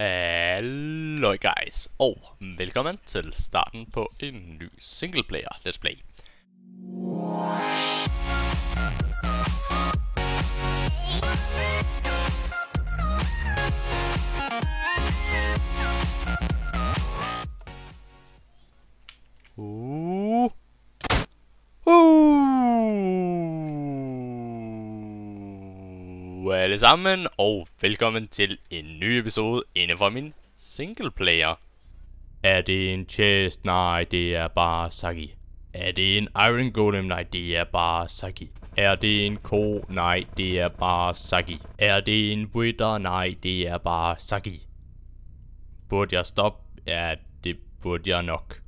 Hallo guys, og velkommen til starten på en ny singleplayer Let's Play. Uh. sammen, og velkommen til en ny episode inden for min player. Er det en chest? Nej, det er bare Saki. Er det en iron golem? Nej, det er bare Saki. Er det en ko? Nej, det er bare Saki. Er det en wither? Nej, det er bare Saki. Burde jeg stoppe? Ja, det burde jeg nok.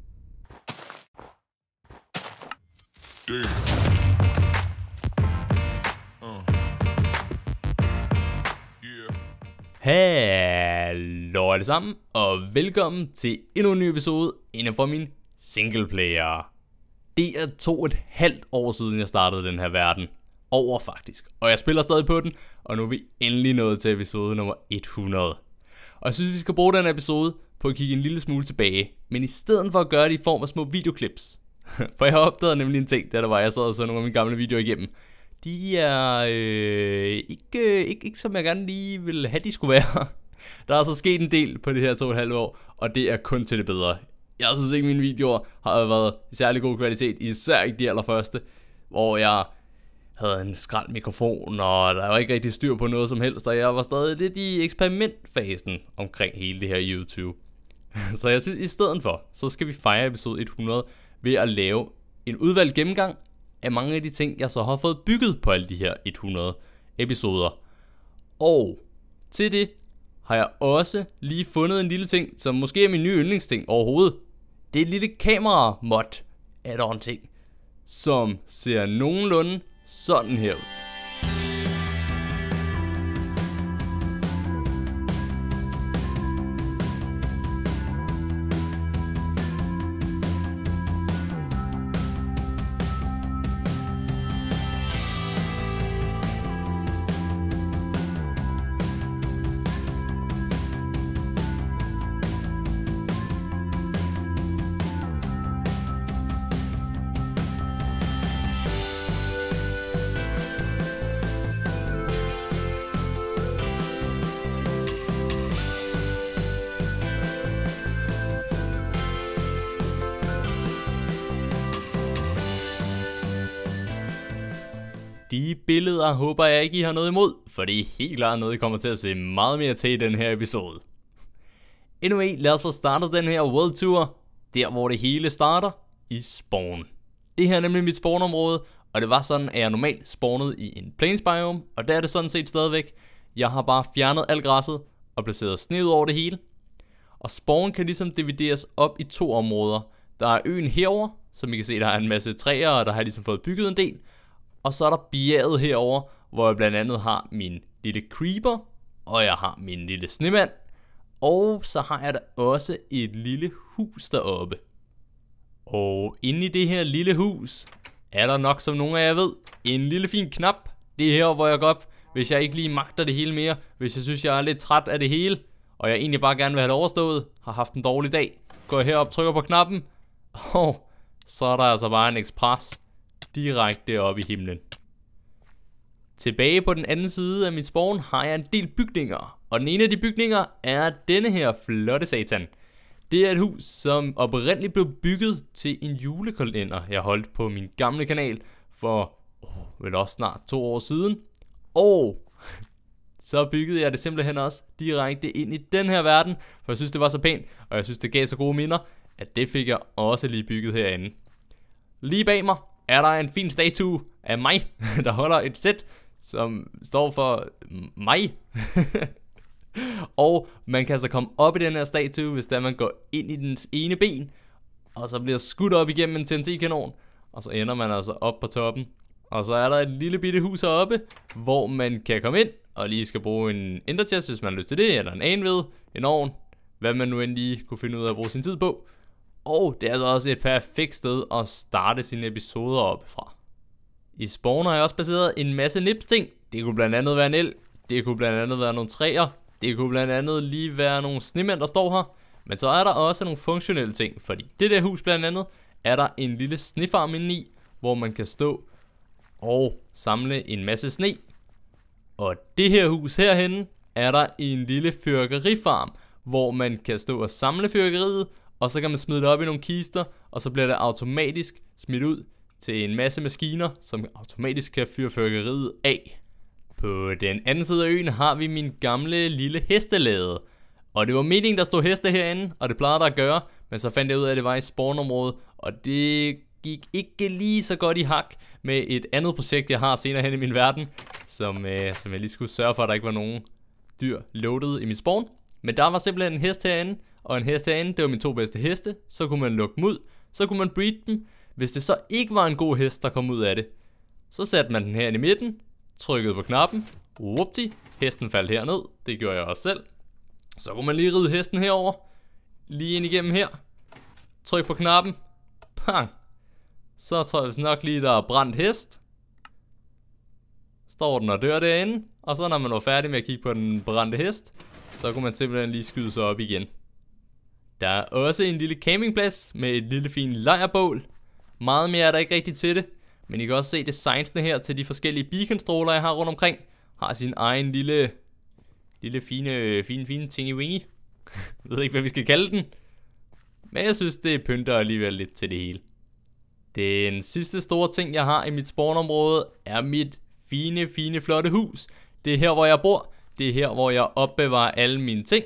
Damn. Hallo alle sammen, og velkommen til endnu en ny episode inden for min single player. Det er to et halvt år siden, jeg startede den her verden. Over faktisk. Og jeg spiller stadig på den, og nu er vi endelig nået til episode nummer 100. Og jeg synes, vi skal bruge den episode på at kigge en lille smule tilbage, men i stedet for at gøre det i form af små videoklips. For jeg opdagede nemlig en ting, da der var, jeg sad og så nogle af mine gamle videoer igennem, de er øh, ikke, ikke, ikke som jeg gerne lige ville have, de skulle være. Der er så altså sket en del på det her to og et halvt år, og det er kun til det bedre. Jeg synes ikke, mine videoer har været i særlig god kvalitet, især ikke de allerførste, hvor jeg havde en skrald mikrofon, og der var ikke rigtig styr på noget som helst, og jeg var stadig lidt i eksperimentfasen omkring hele det her YouTube. Så jeg synes, i stedet for, så skal vi fejre episode 100 ved at lave en udvalgt gennemgang af mange af de ting, jeg så har fået bygget på alle de her 100 episoder. Og til det har jeg også lige fundet en lille ting, som måske er min nye yndlingsting overhovedet. Det er et lille kamera mod add-on ting, som ser nogenlunde sådan her ud. billeder håber jeg ikke, I har noget imod, for det er helt klart noget, I kommer til at se meget mere til i den her episode. Endnu anyway, lad os få startet den her World Tour, der hvor det hele starter, i Spawn. Det her er nemlig mit spawnområde, og det var sådan, at jeg normalt spawnede i en plains biome, og der er det sådan set stadigvæk. Jeg har bare fjernet alt græsset og placeret sne over det hele. Og spawn kan ligesom divideres op i to områder. Der er øen herover, som I kan se, der er en masse træer, og der har jeg ligesom fået bygget en del. Og så er der bjerget herover, hvor jeg blandt andet har min lille creeper, og jeg har min lille snemand. Og så har jeg da også et lille hus deroppe. Og inde i det her lille hus, er der nok som nogen af jer ved, en lille fin knap. Det er her, hvor jeg går op, hvis jeg ikke lige magter det hele mere, hvis jeg synes, jeg er lidt træt af det hele, og jeg egentlig bare gerne vil have det overstået, har haft en dårlig dag, går jeg herop, trykker på knappen, og så er der altså bare en ekspres Direkte op i himlen. Tilbage på den anden side af min spawn har jeg en del bygninger. Og den ene af de bygninger er denne her flotte satan. Det er et hus, som oprindeligt blev bygget til en julekalender, jeg holdt på min gamle kanal for oh, vel også snart to år siden. Og så byggede jeg det simpelthen også direkte ind i den her verden, for jeg synes det var så pænt, og jeg synes det gav så gode minder, at det fik jeg også lige bygget herinde. Lige bag mig, er der en fin statue af mig, der holder et sæt, som står for mig. og man kan så altså komme op i den her statue, hvis der man går ind i dens ene ben, og så bliver skudt op igennem en TNT-kanon, og så ender man altså op på toppen. Og så er der et lille bitte hus heroppe, hvor man kan komme ind, og lige skal bruge en ender chest, hvis man har lyst til det, eller en anvil, en ovn, hvad man nu end lige kunne finde ud af at bruge sin tid på. Og det er altså også et perfekt sted at starte sine episoder op fra. I Spawn har jeg også baseret en masse nipsting. Det kunne blandt andet være en el, det kunne blandt andet være nogle træer, det kunne blandt andet lige være nogle snemænd, der står her. Men så er der også nogle funktionelle ting, fordi det der hus blandt andet, er der en lille snefarm inde i, hvor man kan stå og samle en masse sne. Og det her hus herhenne, er der en lille fyrkerifarm, hvor man kan stå og samle fyrkeriet, og så kan man smide det op i nogle kister, og så bliver det automatisk smidt ud til en masse maskiner, som automatisk kan fyre fyrkeriet af. På den anden side af øen har vi min gamle lille hestelade. Og det var meningen, der stod heste herinde, og det plejede der at gøre, men så fandt jeg ud af, at det var i spawnområdet, og det gik ikke lige så godt i hak med et andet projekt, jeg har senere hen i min verden, som, øh, som jeg lige skulle sørge for, at der ikke var nogen dyr loaded i min spawn. Men der var simpelthen en hest herinde, og en hest herinde, det var mine to bedste heste, så kunne man lukke dem ud, så kunne man breed dem. Hvis det så ikke var en god hest, der kom ud af det, så satte man den her i midten, trykkede på knappen, whoopty, hesten faldt herned, det gjorde jeg også selv. Så kunne man lige ride hesten herover, lige ind igennem her, tryk på knappen, pang. Så tror jeg nok lige, der er brændt hest. Står den og dør derinde, og så når man var færdig med at kigge på den brændte hest, så kunne man simpelthen lige skyde sig op igen. Der er også en lille campingplads med et lille fint lejrbål. Meget mere er der ikke rigtigt til det, men I kan også se designsene her til de forskellige beacon-stråler, jeg har rundt omkring. Har sin egen lille, lille fine, fine, fine tingy-wingy. jeg ved ikke, hvad vi skal kalde den. Men jeg synes, det pynter alligevel lidt til det hele. Den sidste store ting, jeg har i mit spawnområde, er mit fine, fine, flotte hus. Det er her, hvor jeg bor. Det er her, hvor jeg opbevarer alle mine ting.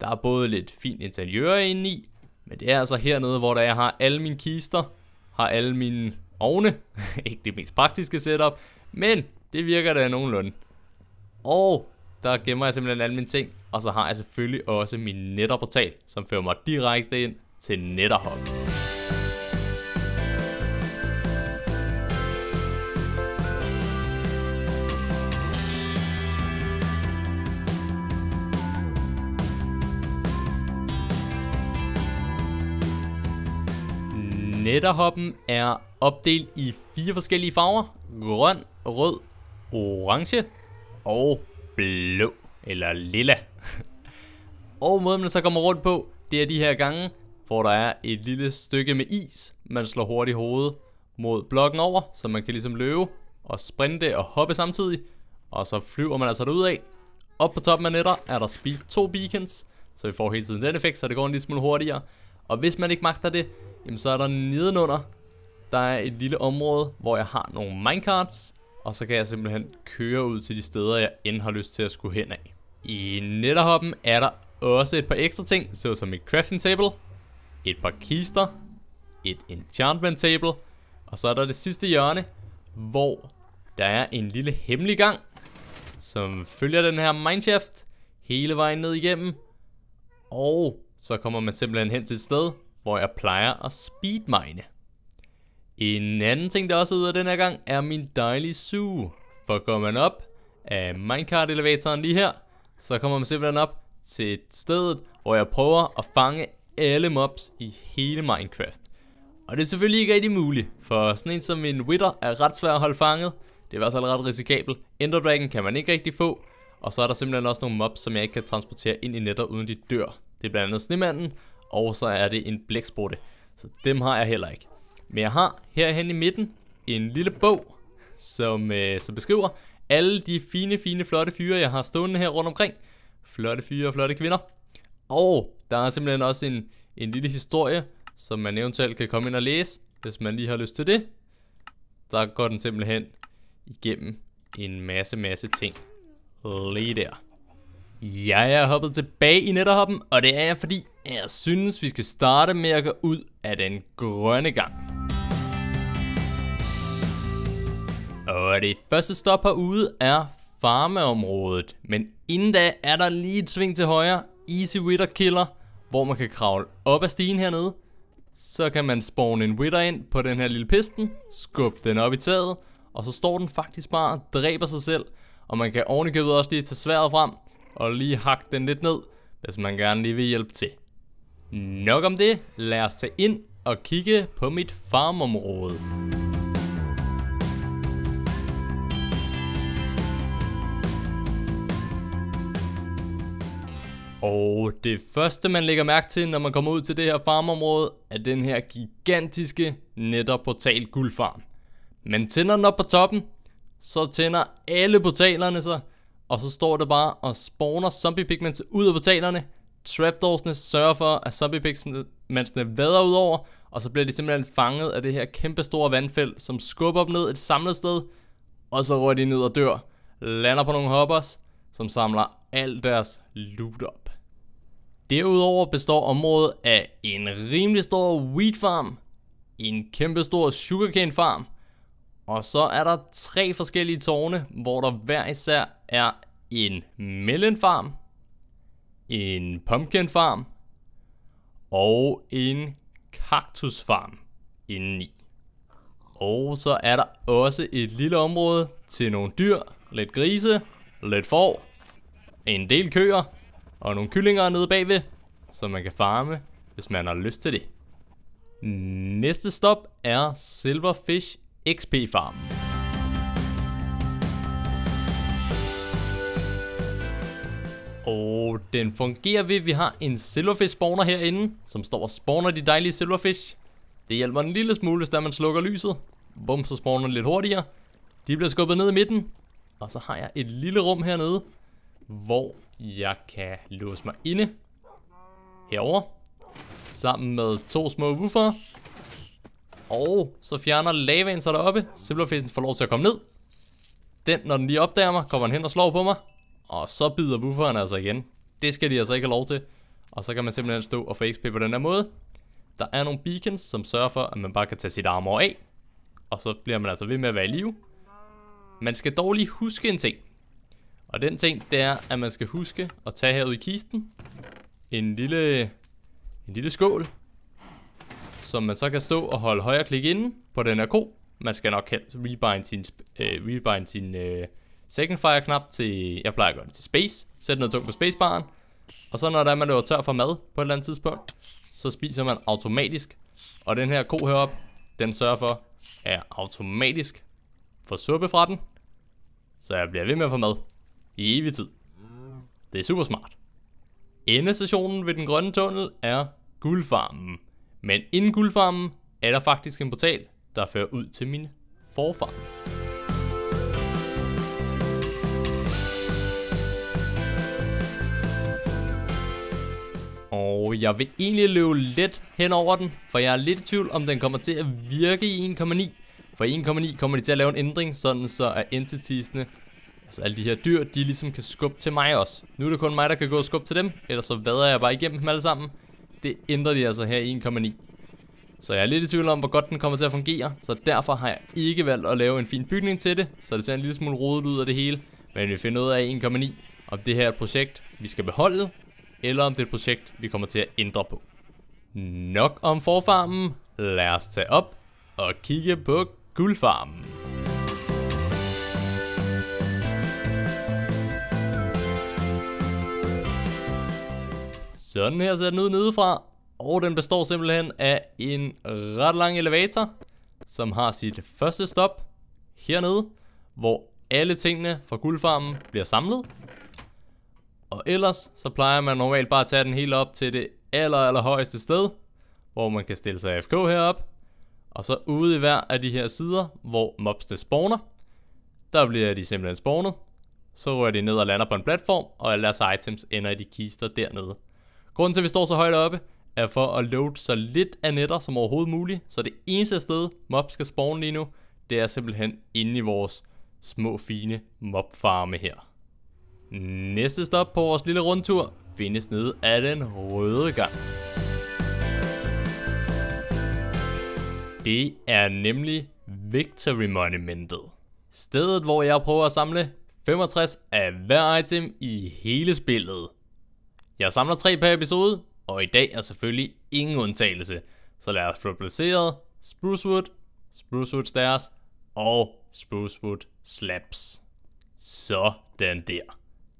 Der er både lidt fint interiør inde i, men det er altså hernede, hvor der jeg har alle mine kister, har alle mine ovne. ikke det mest praktiske setup, men det virker da nogenlunde. Og der gemmer jeg simpelthen alle mine ting, og så har jeg selvfølgelig også min netterportal, som fører mig direkte ind til Netterhop. Netterhoppen er opdelt i fire forskellige farver. Grøn, rød, orange og blå, eller lilla. og måden man så kommer rundt på, det er de her gange, hvor der er et lille stykke med is. Man slår hurtigt hovedet mod blokken over, så man kan ligesom løbe og sprinte og hoppe samtidig. Og så flyver man altså derud af. Op på toppen af netter er der speed 2 beacons, så vi får hele tiden den effekt, så det går en lille smule hurtigere. Og hvis man ikke magter det, jamen så er der nedenunder, der er et lille område, hvor jeg har nogle minecarts, og så kan jeg simpelthen køre ud til de steder, jeg end har lyst til at skulle hen af. I netterhoppen er der også et par ekstra ting, såsom et crafting table, et par kister, et enchantment table, og så er der det sidste hjørne, hvor der er en lille hemmelig gang, som følger den her mineshaft hele vejen ned igennem. Og så kommer man simpelthen hen til et sted, hvor jeg plejer at speedmine. En anden ting, der også er ude af den her gang, er min dejlige suge. For går man op af minecart-elevatoren lige her, så kommer man simpelthen op til et sted, hvor jeg prøver at fange alle mobs i hele Minecraft. Og det er selvfølgelig ikke rigtig muligt, for sådan en som en Wither er ret svær at holde fanget. Det er i hvert fald ret risikabelt. Ender Dragon kan man ikke rigtig få, og så er der simpelthen også nogle mobs, som jeg ikke kan transportere ind i netter uden de dør. Det er blandt andet snemanden, og så er det en blæksprutte. Så dem har jeg heller ikke. Men jeg har herhen i midten en lille bog, som, øh, som beskriver alle de fine, fine, flotte fyre, jeg har stående her rundt omkring. Flotte fyre og flotte kvinder. Og der er simpelthen også en, en lille historie, som man eventuelt kan komme ind og læse, hvis man lige har lyst til det. Der går den simpelthen igennem en masse, masse ting. Lige der. Ja, Jeg er hoppet tilbage i netterhoppen, og det er jeg fordi, jeg synes vi skal starte med at gå ud af den grønne gang. Og det første stop herude er farmeområdet, men inden da er der lige et sving til højre, Easy Witter Killer, hvor man kan kravle op ad stigen hernede. Så kan man spawne en Witter ind på den her lille pisten, skubbe den op i taget, og så står den faktisk bare og dræber sig selv. Og man kan ovenikøbet også lige tage sværet frem, og lige hakke den lidt ned, hvis man gerne lige vil hjælpe til. Nok om det, lad os tage ind og kigge på mit farmområde. Og det første man lægger mærke til, når man kommer ud til det her farmområde, er den her gigantiske netop portal guldfarm. Man tænder den op på toppen, så tænder alle portalerne sig, og så står det bare og spawner zombie pigments ud af portalerne. Trapdoorsene sørger for, at zombie pigments vader ud over, og så bliver de simpelthen fanget af det her kæmpe store vandfæld, som skubber dem ned et samlet sted, og så rører de ned og dør, lander på nogle hoppers, som samler alt deres loot op. Derudover består området af en rimelig stor wheat farm, en kæmpe stor sugarcane farm, og så er der tre forskellige tårne, hvor der hver især er en melonfarm, en pumpkin farm og en kaktusfarm indeni. Og så er der også et lille område til nogle dyr, lidt grise, lidt får, en del køer og nogle kyllinger nede bagved, som man kan farme, hvis man har lyst til det. Næste stop er Silverfish xp Farm. Og den fungerer ved, at vi har en silverfish spawner herinde, som står og spawner de dejlige silverfish. Det hjælper en lille smule, hvis man slukker lyset. Bum, så spawner den lidt hurtigere. De bliver skubbet ned i midten. Og så har jeg et lille rum hernede, hvor jeg kan låse mig inde. Herover Sammen med to små woofer. Og så fjerner lavaen sig deroppe. Silverfisen får lov til at komme ned. Den, når den lige opdager mig, kommer den hen og slår på mig. Og så bider bufferen altså igen. Det skal de altså ikke have lov til. Og så kan man simpelthen stå og få XP på den her måde. Der er nogle beacons, som sørger for, at man bare kan tage sit armor af. Og så bliver man altså ved med at være i live. Man skal dog lige huske en ting. Og den ting, det er, at man skal huske at tage herud i kisten. En lille, en lille skål som man så kan stå og holde højre klik inde på den her ko. Man skal nok helst rebind sin, øh, rebind sin øh, second fire knap til, jeg plejer at gøre det til space. Sæt noget tungt på spacebaren. Og så når der er, man løber tør for mad på et eller andet tidspunkt, så spiser man automatisk. Og den her ko herop, den sørger for, at jeg automatisk får suppe fra den. Så jeg bliver ved med at få mad i evig tid. Det er super smart. Endestationen ved den grønne tunnel er Guldfarmen. Men inden guldfarmen er der faktisk en portal, der fører ud til min forfar. Og jeg vil egentlig løbe lidt hen over den, for jeg er lidt i tvivl om den kommer til at virke i 1,9. For i 1,9 kommer de til at lave en ændring, sådan så at entitiesne, altså alle de her dyr, de ligesom kan skubbe til mig også. Nu er det kun mig, der kan gå og skubbe til dem, ellers så vader jeg bare igennem dem alle sammen. Det ændrer de altså her i 1,9. Så jeg er lidt i tvivl om, hvor godt den kommer til at fungere, så derfor har jeg ikke valgt at lave en fin bygning til det, så det ser en lille smule rodet ud af det hele, men vi finder ud af 1,9, om det her er et projekt, vi skal beholde, eller om det er et projekt, vi kommer til at ændre på. Nok om forfarmen, lad os tage op og kigge på guldfarmen. Sådan her ser den ud nedefra. Og den består simpelthen af en ret lang elevator, som har sit første stop hernede, hvor alle tingene fra guldfarmen bliver samlet. Og ellers så plejer man normalt bare at tage den helt op til det aller, aller højeste sted, hvor man kan stille sig AFK herop. Og så ude i hver af de her sider, hvor mobsene spawner, der bliver de simpelthen spawnet. Så rører de ned og lander på en platform, og alle deres items ender i de kister dernede. Grunden til, at vi står så højt oppe, er for at load så lidt af netter som overhovedet muligt, så det eneste sted, mob skal spawn lige nu, det er simpelthen inde i vores små fine mobfarme her. Næste stop på vores lille rundtur findes nede af den røde gang. Det er nemlig Victory Monumentet. Stedet, hvor jeg prøver at samle 65 af hver item i hele spillet. Jeg samler tre per episode, og i dag er selvfølgelig ingen undtagelse. Så lad os få placeret Sprucewood, Sprucewood Stairs og Sprucewood Slabs. Så den der.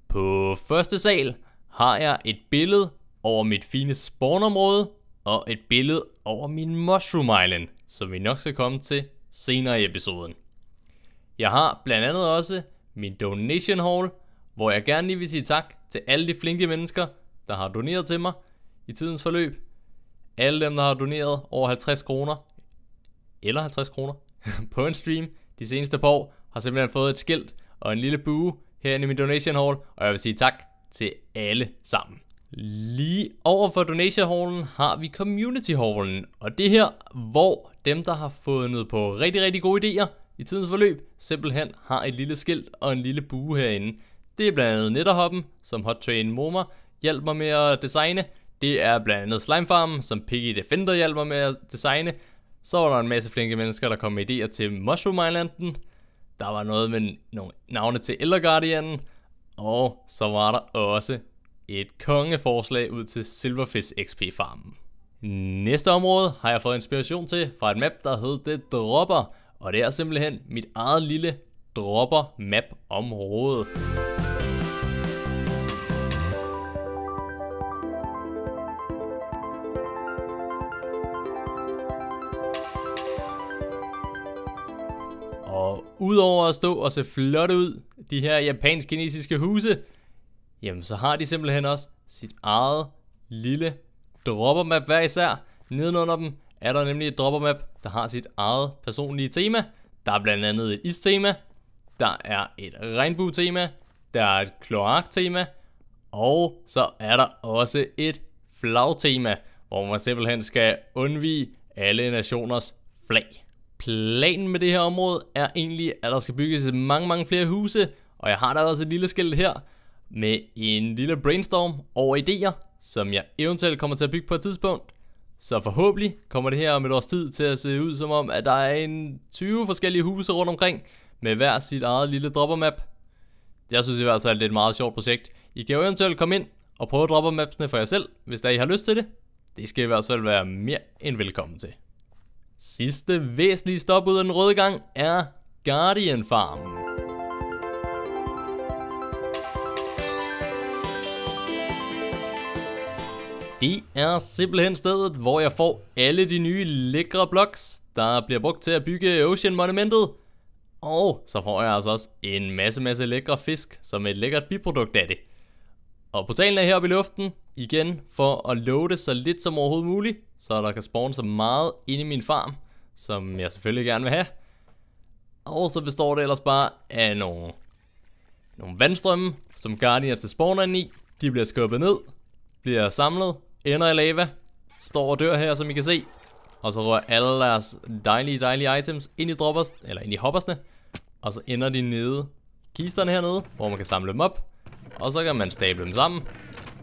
På første sal har jeg et billede over mit fine spawnområde og et billede over min Mushroom Island, som vi nok skal komme til senere i episoden. Jeg har blandt andet også min Donation Hall, hvor jeg gerne lige vil sige tak til alle de flinke mennesker, der har doneret til mig i tidens forløb. Alle dem, der har doneret over 50 kroner, eller 50 kroner, på en stream de seneste par år, har simpelthen fået et skilt og en lille bue herinde i min donation hall, og jeg vil sige tak til alle sammen. Lige over for donation hallen har vi community hallen, og det her, hvor dem, der har fundet på rigtig, rigtig gode idéer i tidens forløb, simpelthen har et lille skilt og en lille bue herinde. Det er blandt andet Netterhoppen, som har Train Moma, hjalp mig med at designe. Det er blandt andet Slime Farm, som Piggy Defender hjalp mig med at designe. Så var der en masse flinke mennesker, der kom med idéer til Mushroom Islanden. Der var noget med nogle navne til Elder Guardianen. Og så var der også et kongeforslag ud til Silverfish XP Farmen. Næste område har jeg fået inspiration til fra et map, der hedder The Dropper, og det er simpelthen mit eget lille Dropper Map område. udover at stå og se flot ud, de her japansk-kinesiske huse, jamen så har de simpelthen også sit eget lille droppermap hver især. Nedenunder dem er der nemlig et droppermap, der har sit eget personlige tema. Der er blandt andet et istema, der er et regnbue-tema, der er et kloak-tema, og så er der også et flagtema, hvor man simpelthen skal undvige alle nationers flag. Planen med det her område er egentlig, at der skal bygges mange, mange flere huse, og jeg har der også et lille skilt her med en lille brainstorm over idéer, som jeg eventuelt kommer til at bygge på et tidspunkt. Så forhåbentlig kommer det her om et års tid til at se ud som om, at der er en 20 forskellige huse rundt omkring, med hver sit eget lille droppermap. Jeg synes i hvert fald, det er et meget sjovt projekt. I kan jo eventuelt komme ind og prøve droppermapsene for jer selv, hvis der I har lyst til det. Det skal i hvert fald være mere end velkommen til. Sidste væsentlige stop ud af den røde gang er Guardian Farm. Det er simpelthen stedet, hvor jeg får alle de nye lækre blocks, der bliver brugt til at bygge Ocean Monumentet. Og så får jeg altså også en masse, masse lækre fisk som et lækkert biprodukt af det. Og portalen er heroppe i luften, igen for at loade så lidt som overhovedet muligt, så der kan spawne så meget inde i min farm, som jeg selvfølgelig gerne vil have. Og så består det ellers bare af nogle, nogle vandstrømme, som Guardians der spawner ind i. De bliver skubbet ned, bliver samlet, ender i lava, står og dør her, som I kan se. Og så rører alle deres dejlige, dejlige items ind i droppers, eller ind i hoppersne. Og så ender de nede kisterne hernede, hvor man kan samle dem op. Og så kan man stable dem sammen.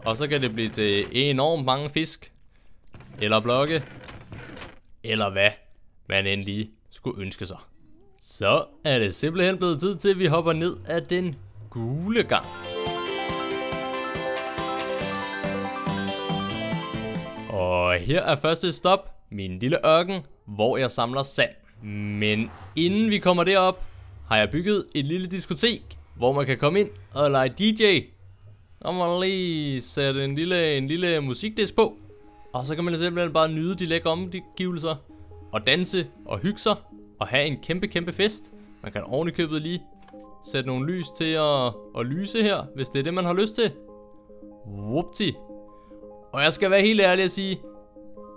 Og så kan det blive til enormt mange fisk, eller blokke, eller hvad man end lige skulle ønske sig. Så er det simpelthen blevet tid til, at vi hopper ned ad den gule gang. Og her er første stop, min lille ørken, hvor jeg samler sand. Men inden vi kommer derop, har jeg bygget et lille diskotek, hvor man kan komme ind og lege DJ. Og man lige sætte en lille, en lille musikdisk på. Og så kan man simpelthen bare nyde de lækre omgivelser, og danse og hygge sig, og have en kæmpe, kæmpe fest. Man kan ovenikøbet lige sætte nogle lys til at, at lyse her, hvis det er det, man har lyst til. Whoopty. Og jeg skal være helt ærlig at sige,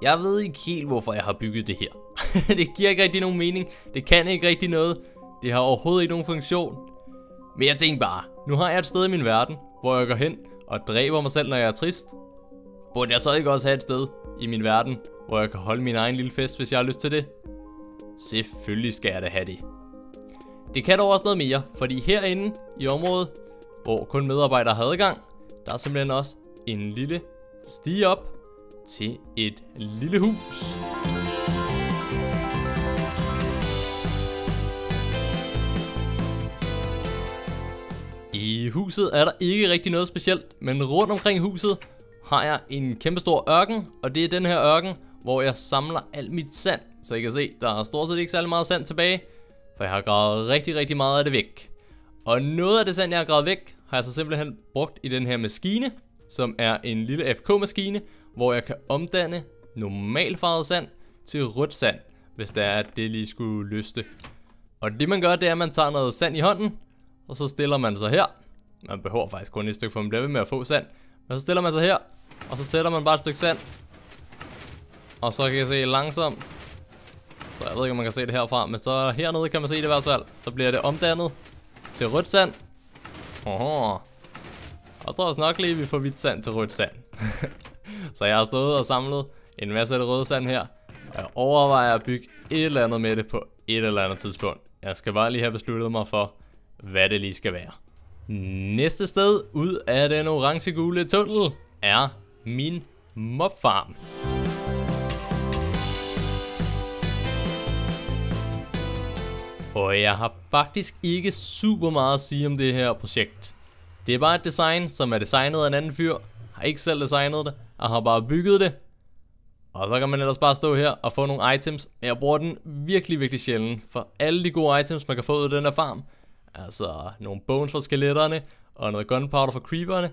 jeg ved ikke helt, hvorfor jeg har bygget det her. det giver ikke rigtig nogen mening. Det kan ikke rigtig noget. Det har overhovedet ikke nogen funktion. Men jeg tænkte bare, nu har jeg et sted i min verden, hvor jeg går hen og dræber mig selv, når jeg er trist. Burde jeg så ikke også have et sted i min verden, hvor jeg kan holde min egen lille fest, hvis jeg har lyst til det? Selvfølgelig skal jeg da have det. Det kan dog også noget mere, fordi herinde i området, hvor kun medarbejdere har adgang, der er simpelthen også en lille stige op til et lille hus. I huset er der ikke rigtig noget specielt, men rundt omkring huset, har jeg en kæmpestor ørken, og det er den her ørken, hvor jeg samler alt mit sand. Så I kan se, der er stort set ikke særlig meget sand tilbage, for jeg har gravet rigtig, rigtig meget af det væk. Og noget af det sand, jeg har gravet væk, har jeg så simpelthen brugt i den her maskine, som er en lille FK-maskine, hvor jeg kan omdanne normalfarvet sand til rødt sand, hvis det er, at det lige skulle lyste. Og det man gør, det er, at man tager noget sand i hånden, og så stiller man sig her. Man behøver faktisk kun et stykke, for man bliver ved med at få sand. Men så stiller man sig her, og så sætter man bare et stykke sand. Og så kan I se langsomt. Så jeg ved ikke, om man kan se det herfra, men så hernede kan man se det i hvert fald. Så bliver det omdannet til rødt sand. Oho. Og så også nok lige, vi får hvidt sand til rødt sand. så jeg har stået og samlet en masse af det røde sand her. Og jeg overvejer at bygge et eller andet med det på et eller andet tidspunkt. Jeg skal bare lige have besluttet mig for, hvad det lige skal være. Næste sted ud af den orange-gule tunnel er min mobfarm. Og jeg har faktisk ikke super meget at sige om det her projekt. Det er bare et design, som er designet af en anden fyr, har ikke selv designet det, og har bare bygget det. Og så kan man ellers bare stå her og få nogle items, men jeg bruger den virkelig, virkelig sjældent, for alle de gode items, man kan få ud af den her farm, altså nogle bones for skeletterne, og noget gunpowder for creeperne,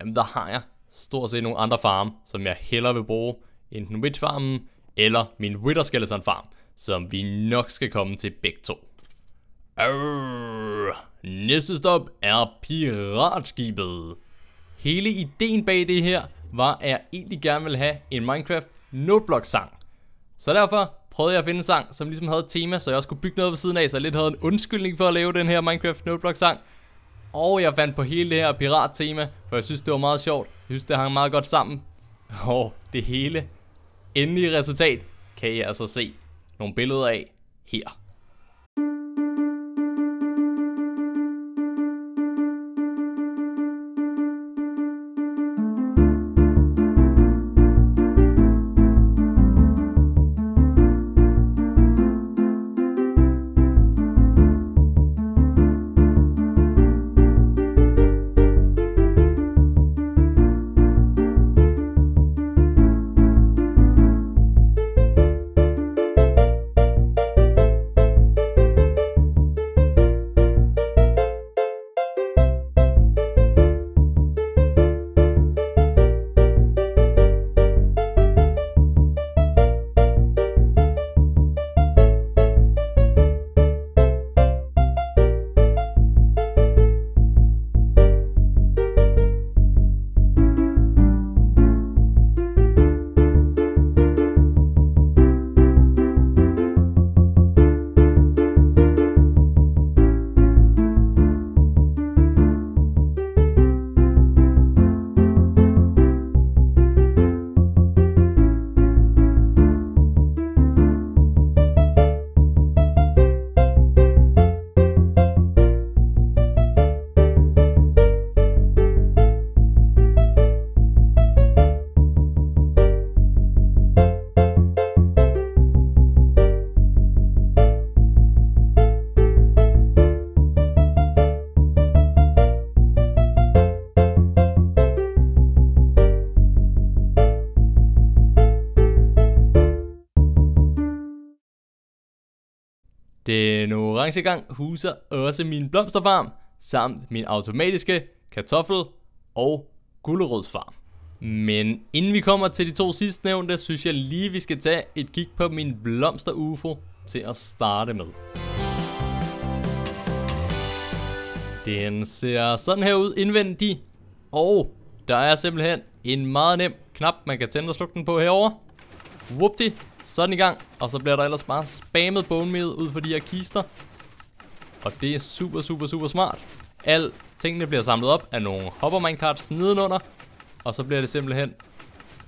jamen der har jeg stort set nogle andre farm, som jeg hellere vil bruge, enten Witch-farmen eller min Wither Skeleton farm, som vi nok skal komme til begge to. Arr, Næste stop er piratskibet. Hele ideen bag det her var, at jeg egentlig gerne ville have en Minecraft Noteblock sang. Så derfor prøvede jeg at finde en sang, som ligesom havde et tema, så jeg også kunne bygge noget ved siden af, så jeg lidt havde en undskyldning for at lave den her Minecraft Noteblock sang. Og jeg fandt på hele det her pirat-tema, for jeg synes, det var meget sjovt. Jeg synes, det hang meget godt sammen. Og det hele endelige resultat kan I altså se nogle billeder af her. Den orange gang huser også min blomsterfarm, samt min automatiske kartoffel- og gulerodsfarm. Men inden vi kommer til de to sidstnævnte, synes jeg lige vi skal tage et kig på min blomster UFO til at starte med. Den ser sådan her ud indvendigt, og der er simpelthen en meget nem knap, man kan tænde og slukke den på herover. Whoopty. Sådan i gang. Og så bliver der ellers bare spammet bone meal ud for de her kister. Og det er super, super, super smart. Alt tingene bliver samlet op af nogle hopper minecarts nedenunder. Og så bliver det simpelthen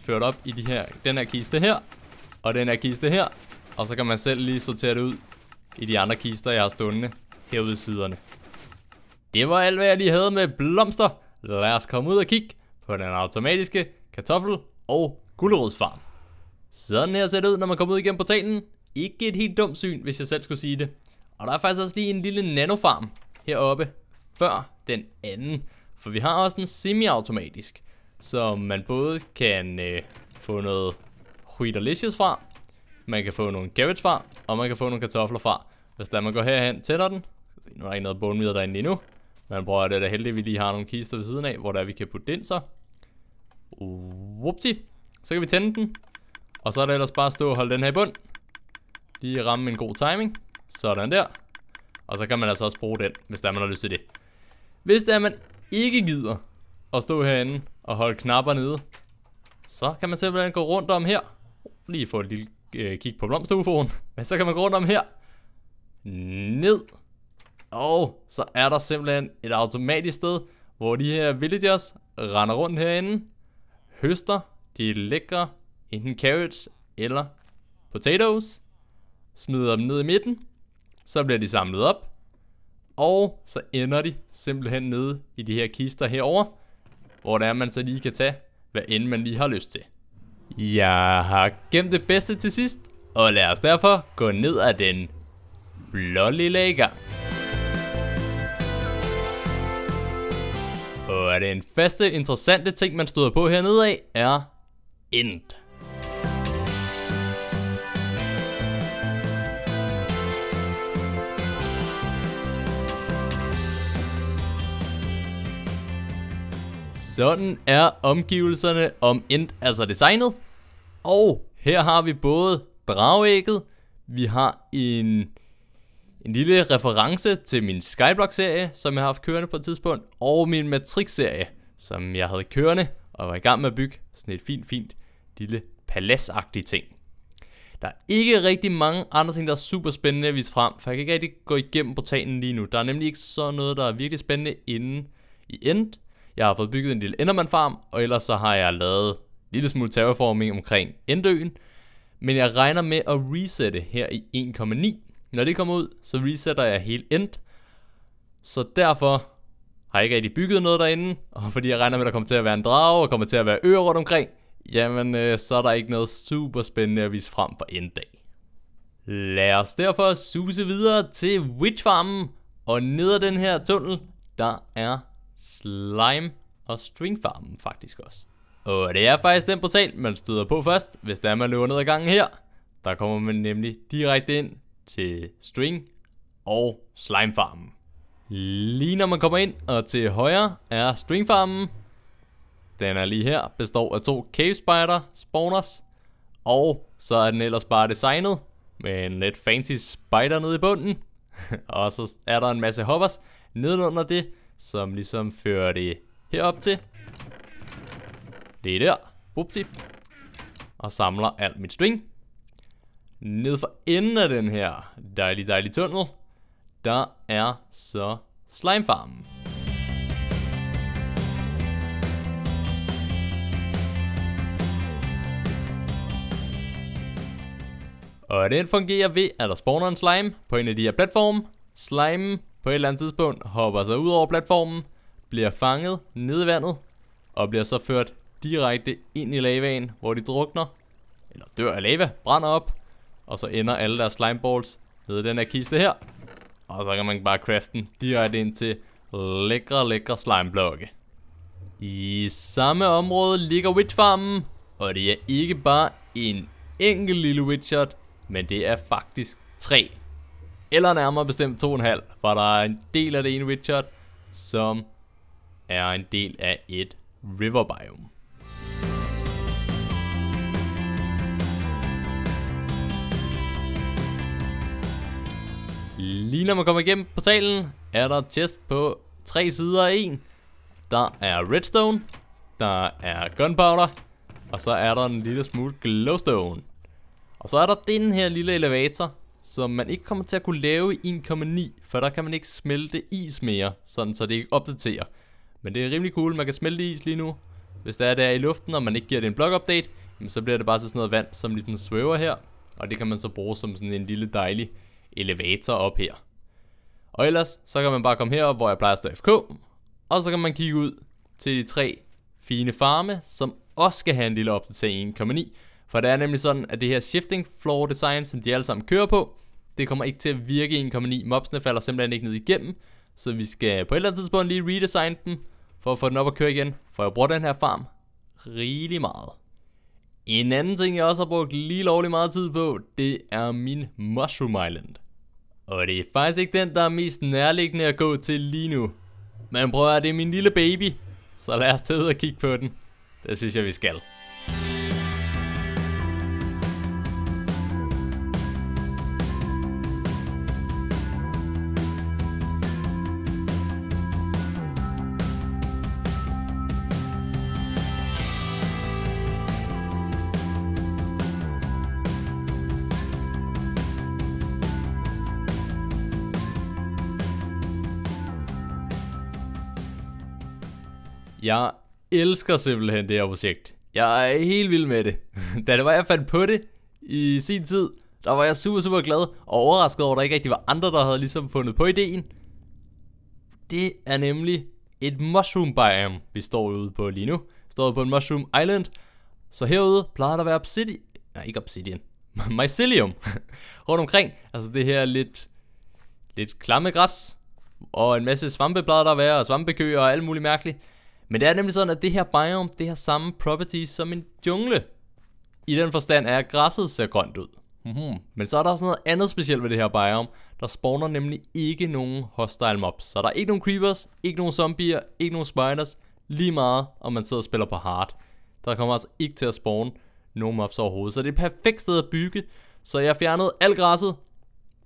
ført op i de her, den her kiste her. Og den her kiste her. Og så kan man selv lige sortere det ud i de andre kister, jeg har stående herude i siderne. Det var alt, hvad jeg lige havde med blomster. Lad os komme ud og kigge på den automatiske kartoffel- og gulerodsfarm. Sådan her ser det ud, når man kommer ud igennem portalen. Ikke et helt dumt syn, hvis jeg selv skulle sige det. Og der er faktisk også lige en lille nanofarm heroppe, før den anden. For vi har også en semi-automatisk, som man både kan øh, få noget Huitalicious fra, man kan få nogle carrots fra, og man kan få nogle kartofler fra. Hvis der man går herhen, tænder den. Nu er der ikke noget bonemider derinde endnu. Man prøver det da heldigt, at vi lige har nogle kister ved siden af, hvor der vi kan putte den så. Whoopty. Så kan vi tænde den, og så er det ellers bare at stå og holde den her i bund. Lige ramme en god timing. Sådan der. Og så kan man altså også bruge den, hvis der man har lyst til det. Hvis der man ikke gider at stå herinde og holde knapper nede, så kan man simpelthen gå rundt om her. Lige få et lille øh, kig på blomsterufoen. Men så kan man gå rundt om her. Ned. Og så er der simpelthen et automatisk sted, hvor de her villagers render rundt herinde, høster de lækre enten carrots eller potatoes, smider dem ned i midten, så bliver de samlet op, og så ender de simpelthen nede i de her kister herover, hvor der er, man så lige kan tage, hvad end man lige har lyst til. Jeg har gemt det bedste til sidst, og lad os derfor gå ned ad den blå lille gang. Og den første interessante ting, man støder på hernede af, er end. Sådan er omgivelserne om end altså designet. Og her har vi både dragægget, vi har en, en lille reference til min Skyblock-serie, som jeg har haft kørende på et tidspunkt, og min Matrix-serie, som jeg havde kørende og var i gang med at bygge sådan et fint, fint lille paladsagtigt ting. Der er ikke rigtig mange andre ting, der er super spændende at vise frem, for jeg kan ikke rigtig gå igennem portalen lige nu. Der er nemlig ikke så noget, der er virkelig spændende inde i End. Jeg har fået bygget en lille Enderman-farm, og ellers så har jeg lavet en lille smule terraforming omkring Endøen. Men jeg regner med at resette her i 1,9. Når det kommer ud, så resetter jeg hele End. Så derfor har jeg ikke rigtig bygget noget derinde, og fordi jeg regner med, at der kommer til at være en drage, og kommer til at være øer rundt omkring, jamen øh, så er der ikke noget super spændende at vise frem for en dag. Lad os derfor suse videre til Witchfarmen, og ned ad den her tunnel, der er Slime og Stringfarmen faktisk også. Og det er faktisk den portal, man støder på først, hvis der man løber ned ad gangen her. Der kommer man nemlig direkte ind til String og Slimefarmen. Lige når man kommer ind og til højre er Stringfarmen. Den er lige her, består af to Cave Spider spawners. Og så er den ellers bare designet med en lidt fancy spider nede i bunden. og så er der en masse hoppers. Nedenunder det som ligesom fører det herop til. Det er der. Upti. Og samler alt mit string. Ned for enden af den her dejlige, dejlige tunnel, der er så slimefarmen. Og den fungerer ved, at der spawner en slime på en af de her platforme. Slimen på et eller andet tidspunkt hopper sig ud over platformen, bliver fanget ned i vandet, og bliver så ført direkte ind i lavaen, hvor de drukner, eller dør af lava, brænder op, og så ender alle deres slimeballs nede i den her kiste her. Og så kan man bare crafte den direkte ind til lækre, lækre slimeblokke. I samme område ligger Witchfarmen, og det er ikke bare en enkelt lille Witchard, men det er faktisk tre eller nærmere bestemt 2,5, for der er en del af det ene Richard, som er en del af et river biome. Lige når man kommer igennem portalen, er der chest på tre sider af en. Der er redstone, der er gunpowder, og så er der en lille smule glowstone. Og så er der den her lille elevator, som man ikke kommer til at kunne lave i 1.9, for der kan man ikke smelte is mere, sådan så det ikke opdaterer. Men det er rimelig cool, man kan smelte is lige nu. Hvis der er der i luften, og man ikke giver det en block update, så bliver det bare til sådan noget vand, som ligesom svøver her. Og det kan man så bruge som sådan en lille dejlig elevator op her. Og ellers, så kan man bare komme herop, hvor jeg plejer at stå FK. Og så kan man kigge ud til de tre fine farme, som også skal have en lille opdatering 1.9. For det er nemlig sådan, at det her shifting floor design, som de alle sammen kører på, det kommer ikke til at virke i 1.9. Mopsene falder simpelthen ikke ned igennem, så vi skal på et eller andet tidspunkt lige redesigne den, for at få den op at køre igen, for jeg bruger den her farm rigelig meget. En anden ting, jeg også har brugt lige lovlig meget tid på, det er min Mushroom Island. Og det er faktisk ikke den, der er mest nærliggende at gå til lige nu. Men prøv at det er min lille baby, så lad os tage ud og kigge på den. Det synes jeg, vi skal. elsker simpelthen det her projekt. Jeg er helt vild med det. da det var, jeg fandt på det i sin tid, der var jeg super, super glad og overrasket over, at der ikke rigtig var andre, der havde ligesom fundet på ideen. Det er nemlig et mushroom biome, vi står ude på lige nu. Vi står på en mushroom island. Så herude plejer der at være obsidian. Nej, ikke obsidian. Mycelium. Rundt omkring. Altså det her lidt, lidt klamme græs. Og en masse svampe plejer der at være, og svampekøer og alt muligt mærkeligt. Men det er nemlig sådan, at det her biome, det har samme properties som en jungle. I den forstand er, at græsset ser grønt ud. Mm-hmm. Men så er der også noget andet specielt ved det her biome. Der spawner nemlig ikke nogen hostile mobs. Så der er ikke nogen creepers, ikke nogen zombier, ikke nogen spiders. Lige meget, om man sidder og spiller på hard. Der kommer altså ikke til at spawne nogen mobs overhovedet. Så det er et perfekt sted at bygge. Så jeg fjernede alt græsset,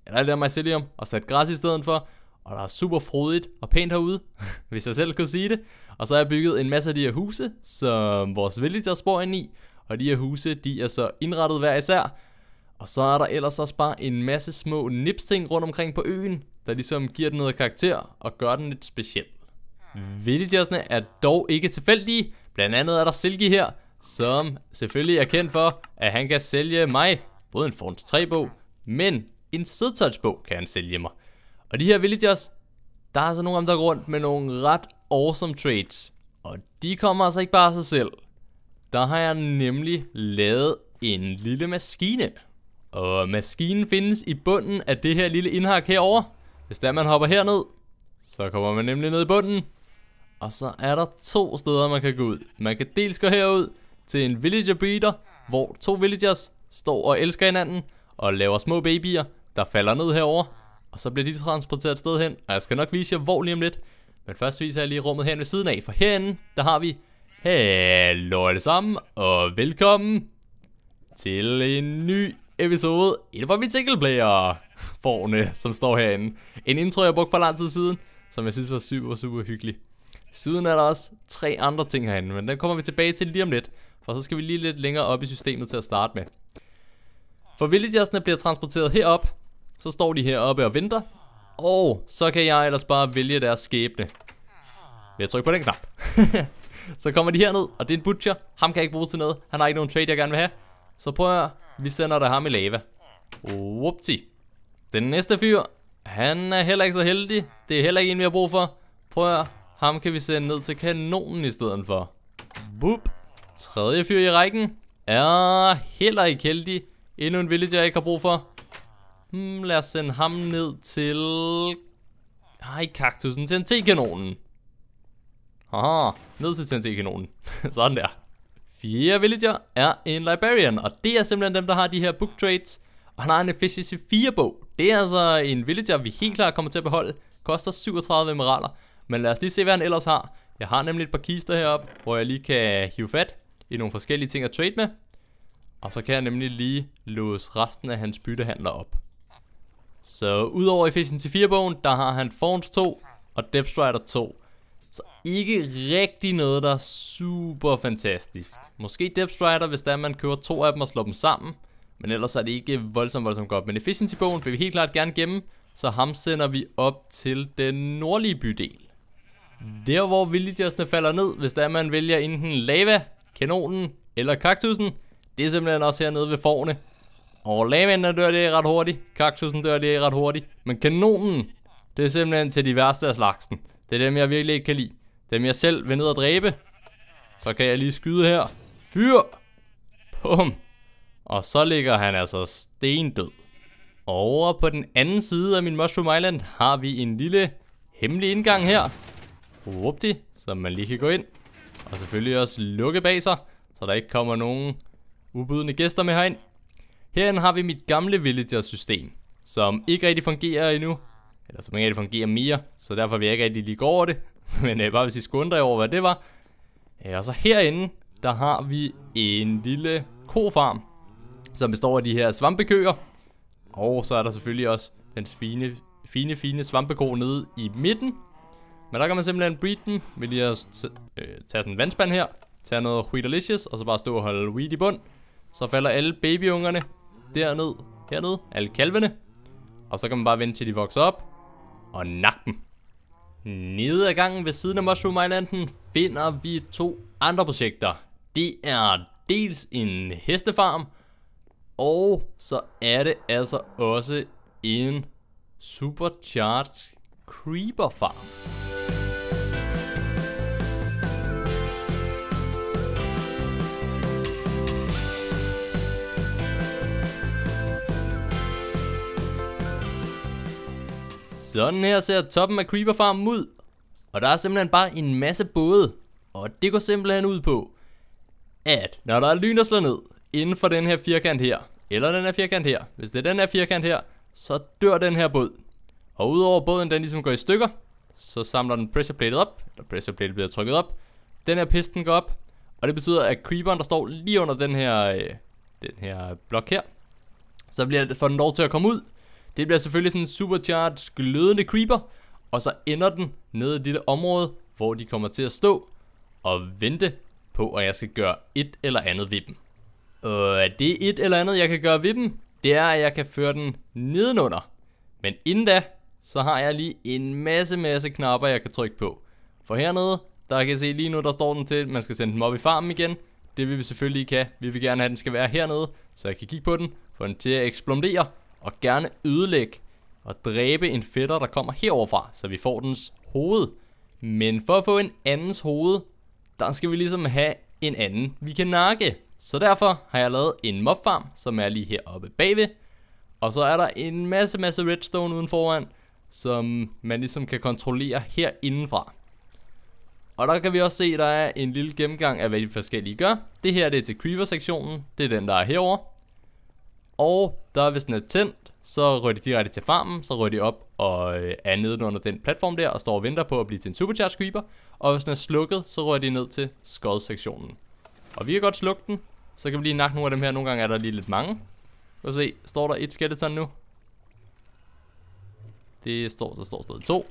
eller alt det der mycelium, og satte græs i stedet for. Og der er super frodigt og pænt herude, hvis jeg selv kunne sige det. Og så har jeg bygget en masse af de her huse, som vores villagers bor ind i. Og de her huse, de er så indrettet hver især. Og så er der ellers også bare en masse små nipsting rundt omkring på øen, der ligesom giver den noget karakter og gør den lidt speciel. Villagersne er dog ikke tilfældige. Blandt andet er der Silky her, som selvfølgelig er kendt for, at han kan sælge mig både en Forms 3-bog, men en sidtouch-bog kan han sælge mig. Og de her villagers, der er så altså nogle af dem, der går rundt med nogle ret awesome trades. Og de kommer altså ikke bare af sig selv. Der har jeg nemlig lavet en lille maskine. Og maskinen findes i bunden af det her lille indhak herover. Hvis der man hopper herned, så kommer man nemlig ned i bunden. Og så er der to steder, man kan gå ud. Man kan dels gå herud til en villager breeder, hvor to villagers står og elsker hinanden og laver små babyer, der falder ned herover. Og så bliver de transporteret et sted hen, og jeg skal nok vise jer hvor lige om lidt. Men først viser jeg lige rummet her ved siden af, for herinde, der har vi... Hallo alle sammen, og velkommen til en ny episode inden for min singleplayer forne, som står herinde. En intro, jeg brugte for lang tid siden, som jeg synes var super, super hyggelig. Siden er der også tre andre ting herinde, men den kommer vi tilbage til lige om lidt, for så skal vi lige lidt længere op i systemet til at starte med. For villagersne bliver transporteret herop, så står de heroppe og venter, og så kan jeg ellers bare vælge deres skæbne. Ved at trykke på den knap. så kommer de herned, og det er en butcher. Ham kan jeg ikke bruge til noget. Han har ikke nogen trade, jeg gerne vil have. Så prøv at vi sender der ham i lava. Whoopty. Den næste fyr, han er heller ikke så heldig. Det er heller ikke en, vi har brug for. Prøv at ham kan vi sende ned til kanonen i stedet for. Boop. Tredje fyr i rækken er heller ikke heldig. Endnu en villager, jeg ikke har brug for. Hmm, lad os sende ham ned til... Ej, kaktusen. TNT-kanonen. Haha, ned til TNT-kanonen. Sådan der. Fjerde villager er en librarian, og det er simpelthen dem, der har de her book trades. Og han har en efficiency 4-bog. Det er altså en villager, vi helt klart kommer til at beholde. Koster 37 emeralder. Men lad os lige se, hvad han ellers har. Jeg har nemlig et par kister heroppe, hvor jeg lige kan hive fat i nogle forskellige ting at trade med. Og så kan jeg nemlig lige låse resten af hans byttehandler op. Så udover Efficiency til 4-bogen, der har han Thorns 2 og Depth Strider 2. Så ikke rigtig noget, der er super fantastisk. Måske Depth Strider, hvis der man kører to af dem og slår dem sammen. Men ellers er det ikke voldsomt, voldsomt godt. Men Efficiency-bogen vil vi helt klart gerne gemme, så ham sender vi op til den nordlige bydel. Der hvor villagersne falder ned, hvis der man vælger enten lava, kanonen eller kaktusen, det er simpelthen også hernede ved forne. Og lavender dør det ret hurtigt. Kaktusen dør det ret hurtigt. Men kanonen, det er simpelthen til de værste af slagsen. Det er dem, jeg virkelig ikke kan lide. Dem, jeg selv vil ned og dræbe. Så kan jeg lige skyde her. Fyr! Pum! Og så ligger han altså stendød. Over på den anden side af min Mushroom Island har vi en lille hemmelig indgang her. Whoopty, så man lige kan gå ind. Og selvfølgelig også lukke bag sig, så der ikke kommer nogen ubydende gæster med herind. Herinde har vi mit gamle villager-system, som ikke rigtig fungerer endnu. Eller som ikke rigtig fungerer mere, så derfor vil jeg ikke rigtig lige gå over det. Men øh, bare hvis I skulle undre over, hvad det var. Øh, og så herinde, der har vi en lille kofarm, som består af de her svampekøer. Og så er der selvfølgelig også den fine, fine, fine svampeko nede i midten. Men der kan man simpelthen breed den ved lige at øh, tage sådan en vandspand her, tage noget Huitalicious, og så bare stå og holde weed i bund. Så falder alle babyungerne derned, herned, alle kalvene. Og så kan man bare vente til de vokser op, og nakke dem. Nede ad gangen ved siden af Mushroom Islanden finder vi to andre projekter. Det er dels en hestefarm, og så er det altså også en supercharged creeper farm. Sådan her ser toppen af Creeper Farm ud. Og der er simpelthen bare en masse både. Og det går simpelthen ud på, at når der er lyn, der slår ned inden for den her firkant her, eller den her firkant her, hvis det er den her firkant her, så dør den her båd. Og udover båden den ligesom går i stykker, så samler den pressure plate op, eller pressure plate bliver trykket op, den her piston går op, og det betyder, at creeperen, der står lige under den her, øh, den her blok her, så bliver det, for den lov til at komme ud, det bliver selvfølgelig sådan en supercharged glødende creeper, og så ender den nede i det område, hvor de kommer til at stå og vente på, at jeg skal gøre et eller andet ved dem. Og øh, det et eller andet, jeg kan gøre ved dem, det er, at jeg kan føre den nedenunder. Men inden da, så har jeg lige en masse, masse knapper, jeg kan trykke på. For hernede, der kan jeg se lige nu, der står den til, at man skal sende den op i farmen igen. Det vil vi selvfølgelig ikke have. Vi vil gerne have, at den skal være hernede, så jeg kan kigge på den, få den til at eksplodere, og gerne ødelægge og dræbe en fætter, der kommer heroverfra, så vi får dens hoved. Men for at få en andens hoved, der skal vi ligesom have en anden, vi kan nakke. Så derfor har jeg lavet en mobfarm, som er lige heroppe bagved. Og så er der en masse, masse redstone uden foran, som man ligesom kan kontrollere her indenfra. Og der kan vi også se, at der er en lille gennemgang af, hvad de forskellige gør. Det her det er til creeper-sektionen. Det er den, der er herover. Og der hvis den er tændt, så rører de direkte til farmen, så rører de op og øh, er nede under den platform der, og står og venter på at blive til en supercharge creeper. Og hvis den er slukket, så rører de ned til skodsektionen. Og vi kan godt slukke den, så kan vi lige nakke nogle af dem her. Nogle gange er der lige lidt mange. Lad os se, står der et skeleton nu? Det står, der står stadig to.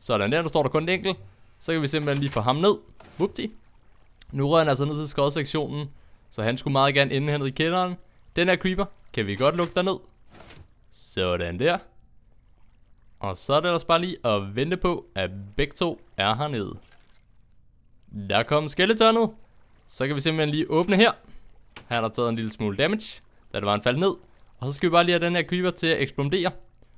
Sådan der, nu står der kun en enkelt. Så kan vi simpelthen lige få ham ned. Whoopty. Nu rører han altså ned til skodsektionen, så han skulle meget gerne indhente i kælderen. Den her creeper, kan vi godt lukke dig ned. Sådan der. Og så er det ellers bare lige at vente på, at begge to er hernede. Der kom skeletonet. Så kan vi simpelthen lige åbne her. Han har taget en lille smule damage, da det var en fald ned. Og så skal vi bare lige have den her creeper til at eksplodere.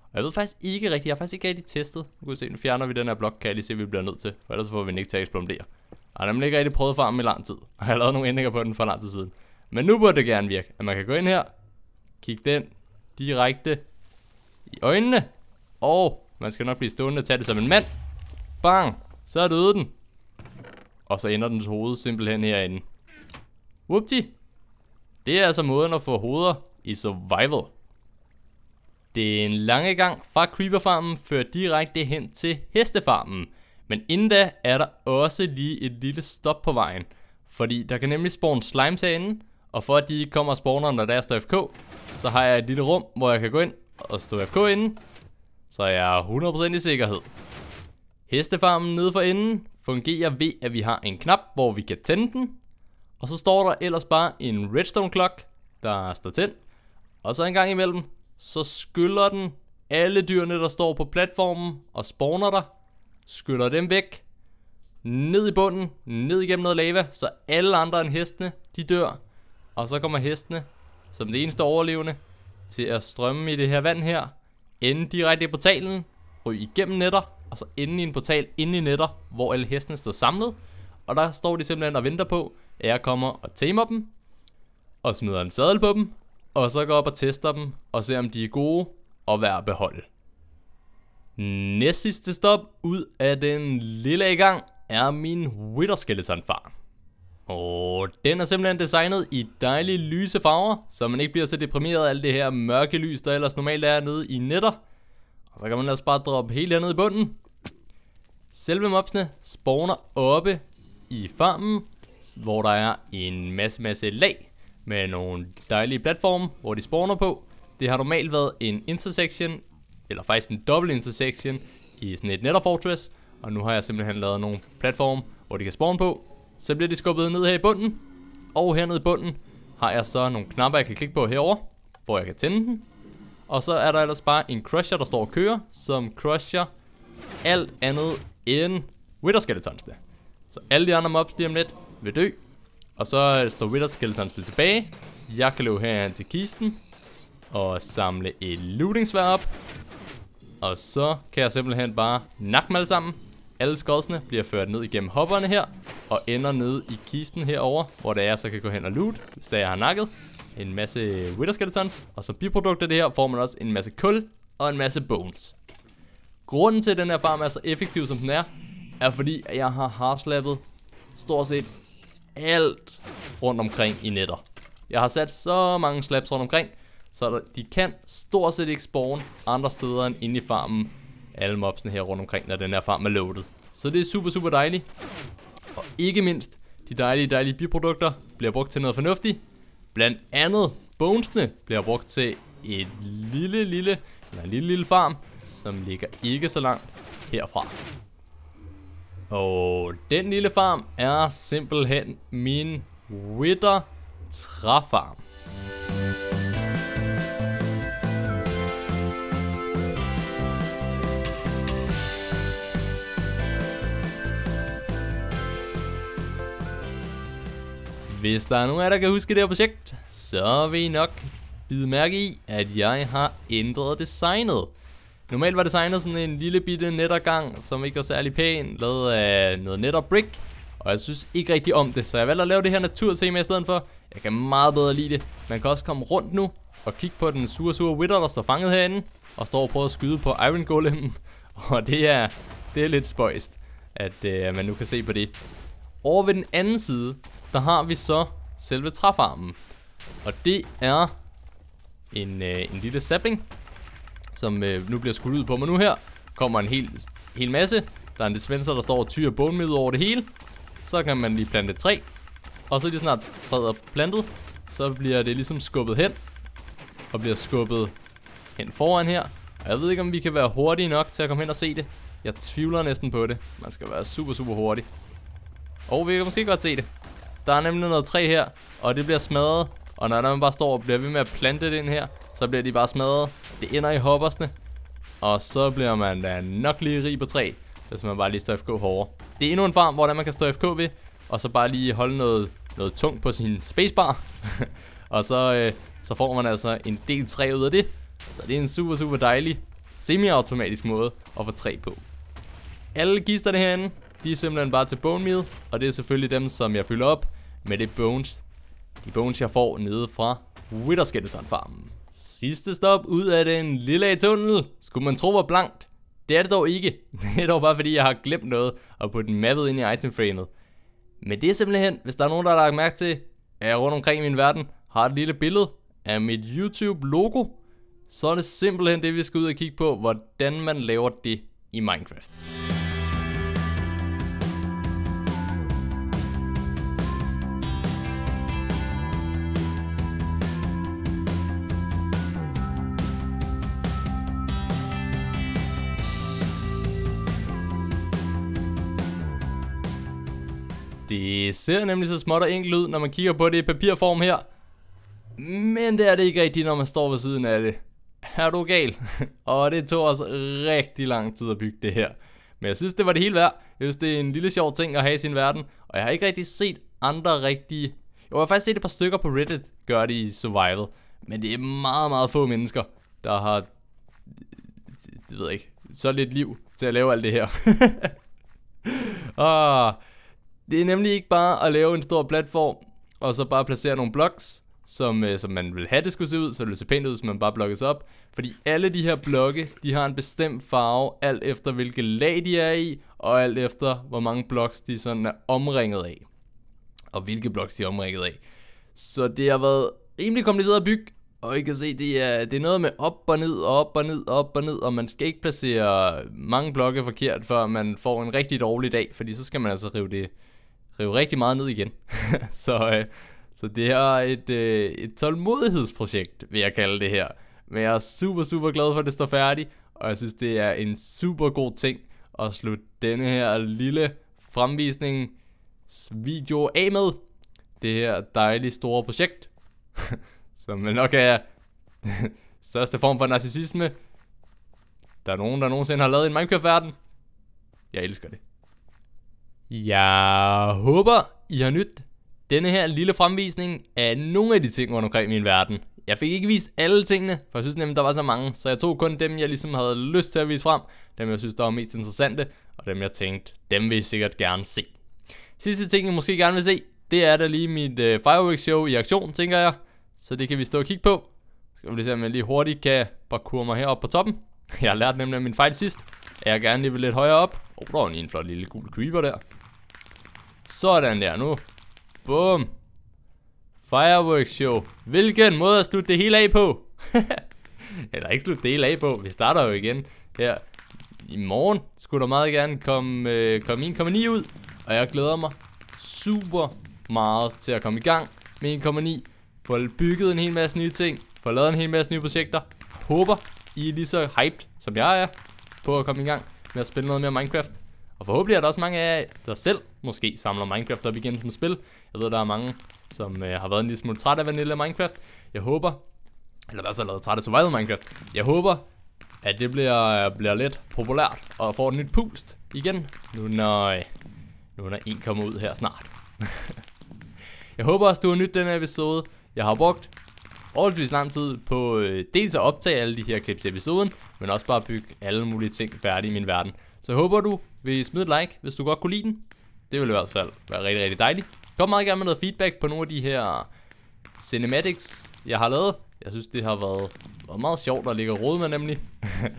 Og jeg ved faktisk ikke rigtigt, jeg har faktisk ikke rigtig testet. Nu kan vi se, nu fjerner vi den her blok, kan jeg lige se, at vi bliver nødt til. For ellers får vi den ikke til at eksplodere. Jeg har nemlig ikke rigtig prøvet farmen i lang tid. Og jeg har lavet nogle ændringer på den for lang tid siden. Men nu burde det gerne virke, at man kan gå ind her, kigge den direkte i øjnene. Og man skal nok blive stående og tage det som en mand. Bang! Så er døde den. Og så ender dens hoved simpelthen herinde. Whoopty! Det er altså måden at få hoveder i survival. Den lange gang fra creeperfarmen fører direkte hen til hestefarmen. Men inden da er der også lige et lille stop på vejen. Fordi der kan nemlig spawn slimes herinde, og for at de ikke kommer og spawner, når der står FK, så har jeg et lille rum, hvor jeg kan gå ind og stå FK inden. Så jeg er 100% i sikkerhed. Hestefarmen nede for enden fungerer ved, at vi har en knap, hvor vi kan tænde den. Og så står der ellers bare en redstone clock, der står tændt. Og så en gang imellem, så skyller den alle dyrene, der står på platformen og spawner der. Skyller dem væk. Ned i bunden, ned igennem noget lava, så alle andre end hestene, de dør. Og så kommer hestene, som det eneste overlevende, til at strømme i det her vand her. Ende direkte i portalen, ryg igennem netter, og så ende i en portal inde i netter, hvor alle hestene står samlet. Og der står de simpelthen og venter på, at jeg kommer og tamer dem, og smider en sadel på dem, og så går op og tester dem, og ser om de er gode, og værd at beholde. Næst sidste stop ud af den lille gang er min Wither Skeleton farm. Og den er simpelthen designet i dejlige lyse farver, så man ikke bliver så deprimeret af alt det her mørke lys, der ellers normalt er nede i netter. Og så kan man ellers bare droppe helt hernede i bunden. Selve mobsene spawner oppe i farmen, hvor der er en masse, masse lag med nogle dejlige platforme, hvor de spawner på. Det har normalt været en intersection, eller faktisk en dobbelt intersection i sådan et netter Fortress, og nu har jeg simpelthen lavet nogle platforme, hvor de kan spawn på, så bliver de skubbet ned her i bunden. Og her nede i bunden har jeg så nogle knapper, jeg kan klikke på herover, hvor jeg kan tænde den. Og så er der ellers bare en crusher, der står og kører, som crusher alt andet end Wither Skeletons det. Så alle de andre mobs lige om lidt vil dø. Og så står Wither Skeletons det tilbage. Jeg kan løbe herhen til kisten og samle et looting op. Og så kan jeg simpelthen bare nakke dem alle sammen alle skodsene bliver ført ned igennem hopperne her, og ender ned i kisten herover, hvor det er, så kan gå hen og loot, hvis der jeg har nakket. En masse wither skeletons, og som biprodukt af det her får man også en masse kul og en masse bones. Grunden til, at den her farm er så effektiv, som den er, er fordi, at jeg har harslappet stort set alt rundt omkring i netter. Jeg har sat så mange slaps rundt omkring, så de kan stort set ikke spawne andre steder end inde i farmen, alle mobsene her rundt omkring, når den her farm er loaded. Så det er super, super dejligt. Og ikke mindst, de dejlige, dejlige biprodukter bliver brugt til noget fornuftigt. Blandt andet bonesene bliver brugt til et lille, lille, eller en lille, lille farm, som ligger ikke så langt herfra. Og den lille farm er simpelthen min Witter træfarm. hvis der er nogen af der kan huske det her projekt, så vil I nok bide mærke i, at jeg har ændret designet. Normalt var designet sådan en lille bitte nettergang, som ikke var særlig pæn, lavet af noget netter brick, og jeg synes ikke rigtig om det, så jeg valgte at lave det her naturtema i stedet for. Jeg kan meget bedre lide det. Man kan også komme rundt nu og kigge på den sure, sure Wither, der står fanget herinde, og står og prøver at skyde på Iron Golem. Og det er, det er lidt spøjst, at øh, man nu kan se på det. Over ved den anden side, der har vi så selve træfarmen. Og det er en, øh, en lille sapling, som øh, nu bliver skudt ud på mig nu her. Kommer en hel, hel masse. Der er en dispenser, der står og tyrer bonemiddel over det hele. Så kan man lige plante et træ. Og så lige snart træet er plantet, så bliver det ligesom skubbet hen. Og bliver skubbet hen foran her. Og jeg ved ikke, om vi kan være hurtige nok til at komme hen og se det. Jeg tvivler næsten på det. Man skal være super, super hurtig. Og vi kan måske godt se det. Der er nemlig noget træ her, og det bliver smadret. Og når man bare står og bliver ved med at plante det ind her, så bliver de bare smadret. Det ender i hoppersne. Og så bliver man da nok lige rig på træ, hvis man bare lige står FK hårdere. Det er endnu en farm, hvor man kan stå FK ved, og så bare lige holde noget, noget tungt på sin spacebar. og så, øh, så får man altså en del træ ud af det. Så det er en super, super dejlig semi-automatisk måde at få træ på. Alle gisterne herinde, de er simpelthen bare til bone meal, og det er selvfølgelig dem, som jeg fylder op med det bones, de bones jeg får nede fra Witterskeleton farmen. Sidste stop ud af den lille tunnel. Skulle man tro var blankt? Det er det dog ikke. Det er dog bare fordi jeg har glemt noget og puttet mappet ind i itemframet. Men det er simpelthen, hvis der er nogen der har lagt mærke til, at jeg rundt omkring i min verden har et lille billede af mit YouTube logo. Så er det simpelthen det vi skal ud og kigge på, hvordan man laver det i Minecraft. ser nemlig så småt og enkelt ud, når man kigger på det i papirform her. Men det er det ikke rigtigt, når man står ved siden af det. Er du gal? og det tog os rigtig lang tid at bygge det her. Men jeg synes, det var det hele værd. Jeg synes, det er en lille sjov ting at have i sin verden. Og jeg har ikke rigtig set andre rigtige... Jo, jeg har faktisk set et par stykker på Reddit gøre det i survival. Men det er meget, meget få mennesker, der har... Det ved jeg ikke. Så lidt liv til at lave alt det her. ah, det er nemlig ikke bare at lave en stor platform, og så bare placere nogle blocks, som, øh, som man vil have det skulle se ud, så det vil se pænt ud, hvis man bare blokkes op. Fordi alle de her blokke, de har en bestemt farve, alt efter hvilke lag de er i, og alt efter hvor mange blocks de sådan er omringet af. Og hvilke blocks de er omringet af. Så det har været rimelig kompliceret at bygge, og I kan se, det er, det er noget med op og ned, og op og ned, og op og ned, og man skal ikke placere mange blokke forkert, før man får en rigtig dårlig dag, fordi så skal man altså rive det, rive rigtig meget ned igen. så, øh, så det er et, øh, et tålmodighedsprojekt, vil jeg kalde det her. Men jeg er super, super glad for, at det står færdigt, og jeg synes, det er en super god ting at slutte denne her lille fremvisning video af med. Det her dejlige store projekt, som nok er største form for narcissisme, der er nogen, der nogensinde har lavet en Minecraft-verden. Jeg elsker det. Jeg håber, I har nyt denne her lille fremvisning af nogle af de ting rundt omkring min verden. Jeg fik ikke vist alle tingene, for jeg synes nemlig, der var så mange, så jeg tog kun dem, jeg ligesom havde lyst til at vise frem, dem jeg synes, der var mest interessante, og dem jeg tænkte, dem vil I sikkert gerne se. Sidste ting, I måske gerne vil se, det er da lige mit øh, fireworks show i aktion, tænker jeg. Så det kan vi stå og kigge på. Så skal vi lige se, om jeg lige hurtigt kan parkour mig heroppe på toppen. Jeg har lært nemlig af min fejl sidst, at jeg gerne lige vil lidt højere op. Åh, oh, der er en flot lille gul creeper der. Sådan der, nu. Boom. Fireworks show. Hvilken måde at slutte det hele af på? Eller ikke slutte det hele af på, vi starter jo igen her i morgen. Skulle der meget gerne komme, øh, komme 1,9 ud, og jeg glæder mig super meget til at komme i gang med 1,9. Få bygget en hel masse nye ting, få lavet en hel masse nye projekter. Håber I er lige så hyped, som jeg er, på at komme i gang med at spille noget mere Minecraft. Og forhåbentlig er der også mange af jer, der selv måske samler Minecraft op igen som spil. Jeg ved, der er mange, som øh, har været en lille smule træt af vanilla Minecraft. Jeg håber, eller hvad så lavet træt af survival Minecraft. Jeg håber, at det bliver, bliver lidt populært og får et nyt pust igen, nu når, øh, nu når en kommer ud her snart. jeg håber også, du har nyt den episode. Jeg har brugt forholdsvis lang tid på øh, dels at optage alle de her klip til episoden, men også bare at bygge alle mulige ting færdige i min verden. Så jeg håber du vil smide et like, hvis du godt kunne lide den. Det ville i hvert fald være rigtig, rigtig dejligt. Kom meget gerne med noget feedback på nogle af de her cinematics, jeg har lavet. Jeg synes, det har været, meget sjovt at ligge og rode med nemlig.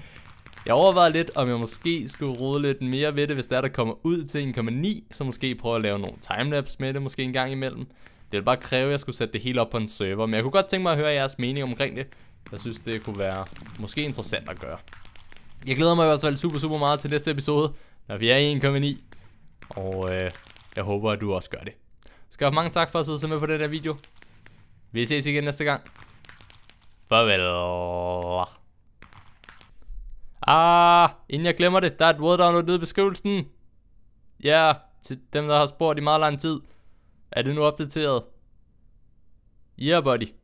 jeg overvejer lidt, om jeg måske skulle rode lidt mere ved det, hvis der der kommer ud til 1,9, så måske prøve at lave nogle timelapse med det måske en gang imellem. Det ville bare kræve, at jeg skulle sætte det hele op på en server, men jeg kunne godt tænke mig at høre jeres mening omkring det. Jeg synes, det kunne være måske interessant at gøre. Jeg glæder mig i hvert fald super, super meget til næste episode, når vi er i 1,9. Og øh, jeg håber, at du også gør det. Skal mange tak for at sidde med på den her video. Vi ses igen næste gang. Farvel. Ah, inden jeg glemmer det, der er et worddownload nede i beskrivelsen. Ja, yeah, til dem, der har spurgt i meget lang tid. Er det nu opdateret? Yeah, buddy.